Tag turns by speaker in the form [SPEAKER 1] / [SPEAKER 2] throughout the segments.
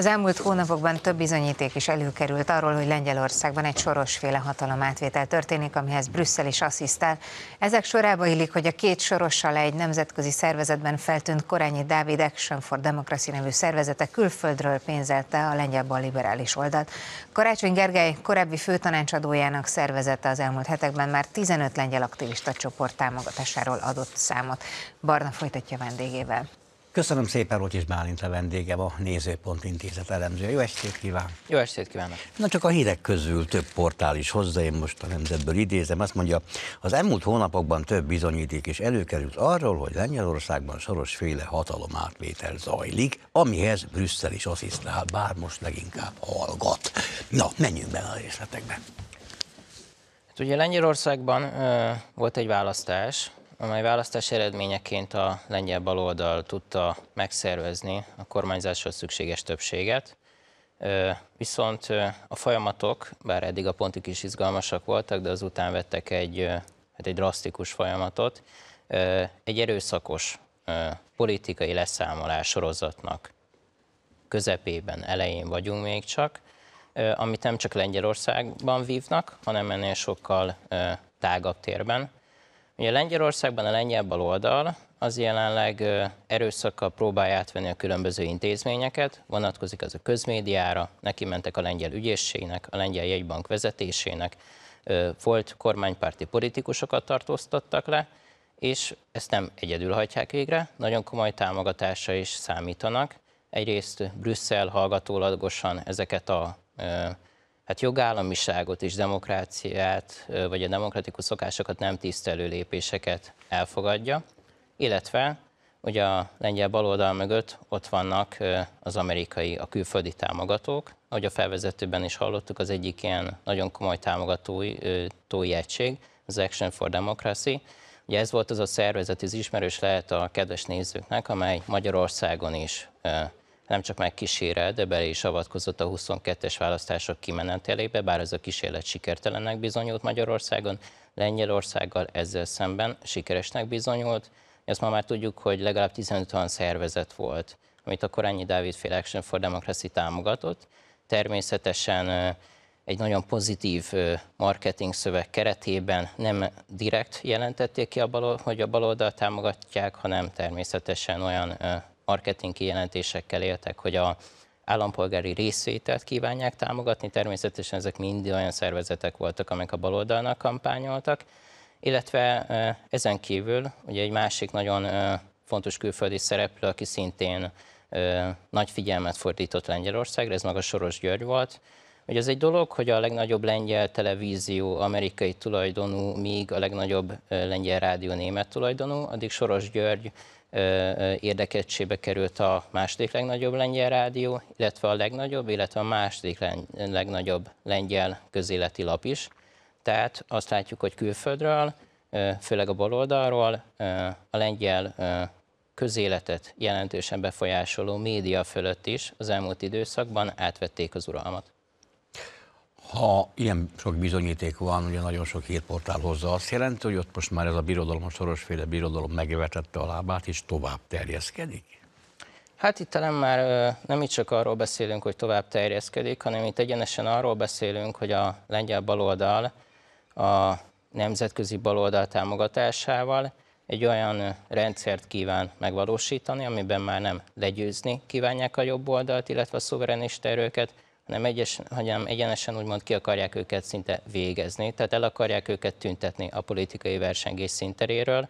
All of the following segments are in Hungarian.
[SPEAKER 1] Az elmúlt hónapokban több bizonyíték is előkerült arról, hogy Lengyelországban egy sorosféle hatalomátvétel történik, amihez Brüsszel is asszisztál. Ezek sorába illik, hogy a két sorossal egy nemzetközi szervezetben feltűnt Korányi Dávid Action for Democracy nevű szervezete külföldről pénzelte a lengyel liberális oldalt. Karácsony Gergely korábbi főtanácsadójának szervezete az elmúlt hetekben már 15 lengyel aktivista csoport támogatásáról adott számot. Barna folytatja vendégével.
[SPEAKER 2] Köszönöm szépen is Bálint a vendégem, a Nézőpont Intézet elemzője. Jó estét kívánok! Jó estét kívánok! Na csak a hírek közül több portál is hozzá, én most a nemzetből idézem, azt mondja, az elmúlt hónapokban több bizonyíték is előkerült arról, hogy Lengyelországban sorosféle hatalom átvétel zajlik, amihez Brüsszel is asszisztál, bár most leginkább hallgat. Na, menjünk bele a részletekbe.
[SPEAKER 1] Hát ugye Lengyelországban ö, volt egy választás, amely választás eredményeként a lengyel baloldal tudta megszervezni a kormányzáshoz szükséges többséget. Viszont a folyamatok, bár eddig a pontik is izgalmasak voltak, de azután vettek egy, hát egy drasztikus folyamatot, egy erőszakos politikai leszámolás sorozatnak közepében, elején vagyunk még csak, amit nem csak Lengyelországban vívnak, hanem ennél sokkal tágabb térben. Ugye Lengyelországban a lengyel baloldal az jelenleg erőszakkal próbálja átvenni a különböző intézményeket, vonatkozik az a közmédiára, neki mentek a lengyel ügyészségnek, a lengyel jegybank vezetésének, volt kormánypárti politikusokat tartóztattak le, és ezt nem egyedül hagyják végre, nagyon komoly támogatásra is számítanak. Egyrészt Brüsszel hallgatólagosan ezeket a hát jogállamiságot és demokráciát, vagy a demokratikus szokásokat nem tisztelő lépéseket elfogadja, illetve ugye a lengyel baloldal mögött ott vannak az amerikai, a külföldi támogatók. Ahogy a felvezetőben is hallottuk, az egyik ilyen nagyon komoly támogatói tói egység, az Action for Democracy. Ugye ez volt az a szervezet, ez ismerős lehet a kedves nézőknek, amely Magyarországon is nem csak megkísérel, de bele is avatkozott a 22-es választások kimenetelébe, bár ez a kísérlet sikertelennek bizonyult Magyarországon, Lengyelországgal ezzel szemben sikeresnek bizonyult. Ezt ma már tudjuk, hogy legalább 15 olyan szervezet volt, amit a Korányi Dávid Fél Action for Democracy támogatott. Természetesen egy nagyon pozitív marketing szöveg keretében nem direkt jelentették ki, a bal, hogy a baloldal támogatják, hanem természetesen olyan marketing kijelentésekkel éltek, hogy a állampolgári részvételt kívánják támogatni. Természetesen ezek mind olyan szervezetek voltak, amelyek a baloldalnak kampányoltak, illetve ezen kívül ugye egy másik nagyon fontos külföldi szereplő, aki szintén nagy figyelmet fordított Lengyelországra, ez maga Soros György volt, hogy az egy dolog, hogy a legnagyobb lengyel televízió amerikai tulajdonú, míg a legnagyobb lengyel rádió német tulajdonú, addig Soros György érdekeltségbe került a második legnagyobb lengyel rádió, illetve a legnagyobb, illetve a második legnagyobb lengyel közéleti lap is. Tehát azt látjuk, hogy külföldről, főleg a baloldalról a lengyel közéletet jelentősen befolyásoló média fölött is az elmúlt időszakban átvették az uralmat.
[SPEAKER 2] Ha ilyen sok bizonyíték van, ugye nagyon sok hírportál hozza, azt jelenti, hogy ott most már ez a birodalom, a sorosféle birodalom megvetette a lábát, és tovább terjeszkedik?
[SPEAKER 1] Hát itt talán már nem itt csak arról beszélünk, hogy tovább terjeszkedik, hanem itt egyenesen arról beszélünk, hogy a lengyel baloldal a nemzetközi baloldal támogatásával egy olyan rendszert kíván megvalósítani, amiben már nem legyőzni kívánják a jobb oldalt, illetve a szuverenista erőket, hanem, egyes, hanem egyenesen úgymond ki akarják őket szinte végezni, tehát el akarják őket tüntetni a politikai versengés szinteréről.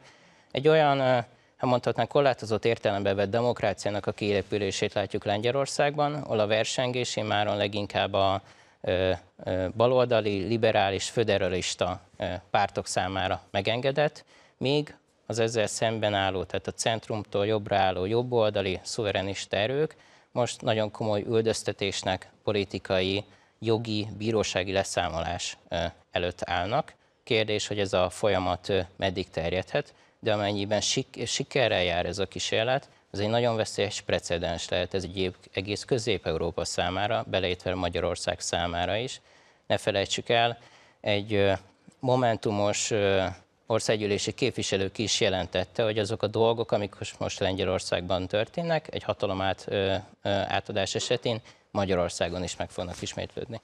[SPEAKER 1] Egy olyan ha mondhatnánk, korlátozott értelembe vett demokráciának a kiépülését látjuk Lengyelországban, ahol a versengés máron leginkább a baloldali, liberális, föderalista pártok számára megengedett, míg az ezzel szemben álló, tehát a centrumtól jobbra álló jobboldali szuverenista erők most nagyon komoly üldöztetésnek politikai, jogi, bírósági leszámolás előtt állnak. Kérdés, hogy ez a folyamat meddig terjedhet, de amennyiben sik- sikerrel jár ez a kísérlet, ez egy nagyon veszélyes precedens lehet ez egyéb egész Közép-Európa számára, beleértve Magyarország számára is. Ne felejtsük el, egy momentumos országgyűlési képviselők is jelentette, hogy azok a dolgok, amik most Lengyelországban történnek, egy hatalom át, ö, ö, átadás esetén Magyarországon is meg fognak ismétlődni.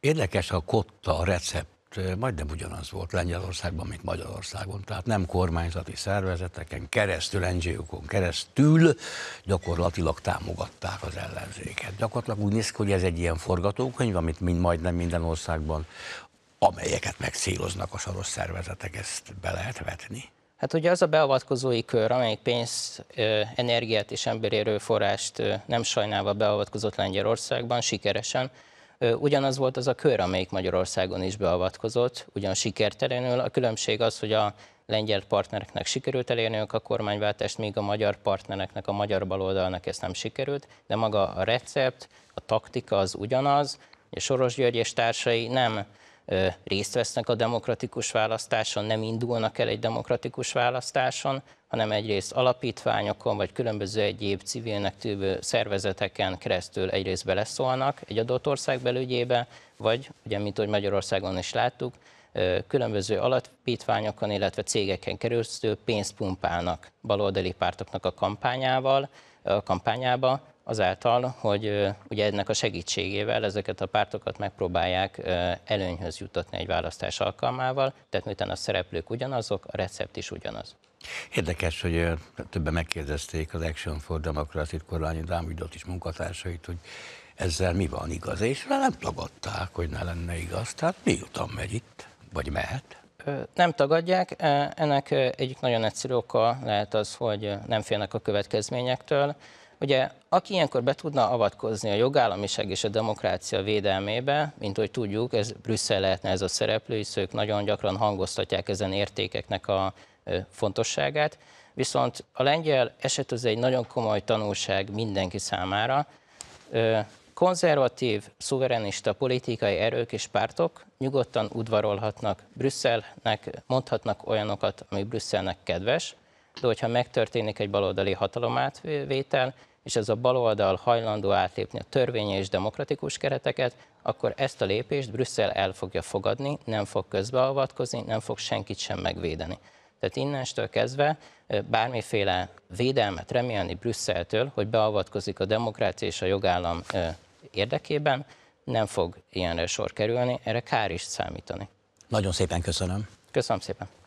[SPEAKER 2] Érdekes a kotta a recept majdnem ugyanaz volt Lengyelországban, mint Magyarországon. Tehát nem kormányzati szervezeteken keresztül, NGO-kon keresztül gyakorlatilag támogatták az ellenzéket. Gyakorlatilag úgy néz ki, hogy ez egy ilyen forgatókönyv, amit mind, majdnem minden országban amelyeket megszíloznak a soros szervezetek, ezt be lehet vetni?
[SPEAKER 1] Hát ugye az a beavatkozói kör, amelyik pénz, energiát és emberi erőforrást nem sajnálva beavatkozott Lengyelországban sikeresen, ugyanaz volt az a kör, amelyik Magyarországon is beavatkozott, ugyan sikertelenül. A különbség az, hogy a lengyel partnereknek sikerült elérni a kormányváltást, míg a magyar partnereknek, a magyar baloldalnak ezt nem sikerült, de maga a recept, a taktika az ugyanaz, és Soros György és társai nem részt vesznek a demokratikus választáson, nem indulnak el egy demokratikus választáson, hanem egyrészt alapítványokon, vagy különböző egyéb civilnek tűvő szervezeteken keresztül egyrészt beleszólnak egy adott ország belügyébe, vagy, ugye, mint ahogy Magyarországon is láttuk, különböző alapítványokon, illetve cégeken keresztül pénzt pumpálnak baloldali pártoknak a kampányával, a kampányába, Azáltal, hogy ugye ennek a segítségével ezeket a pártokat megpróbálják előnyhöz jutatni egy választás alkalmával, tehát miután a szereplők ugyanazok, a recept is ugyanaz.
[SPEAKER 2] Érdekes, hogy többen megkérdezték az Action for Democracy Korlányi Dámügydott is munkatársait, hogy ezzel mi van igaz, és nem tagadták, hogy ne lenne igaz, tehát mi utam megy itt, vagy mehet?
[SPEAKER 1] Nem tagadják, ennek egyik nagyon egyszerű oka lehet az, hogy nem félnek a következményektől, Ugye, aki ilyenkor be tudna avatkozni a jogállamiság és a demokrácia védelmébe, mint hogy tudjuk, ez Brüsszel lehetne ez a szereplő, hisz ők nagyon gyakran hangoztatják ezen értékeknek a fontosságát. Viszont a lengyel eset az egy nagyon komoly tanulság mindenki számára. Konzervatív, szuverenista politikai erők és pártok nyugodtan udvarolhatnak Brüsszelnek, mondhatnak olyanokat, ami Brüsszelnek kedves, de hogyha megtörténik egy baloldali hatalomátvétel, és ez a baloldal hajlandó átlépni a törvényi és demokratikus kereteket, akkor ezt a lépést Brüsszel el fogja fogadni, nem fog közbeavatkozni, nem fog senkit sem megvédeni. Tehát innenstől kezdve bármiféle védelmet remélni Brüsszeltől, hogy beavatkozik a demokrácia és a jogállam érdekében, nem fog ilyenre sor kerülni, erre kár is számítani.
[SPEAKER 2] Nagyon szépen köszönöm. Köszönöm szépen.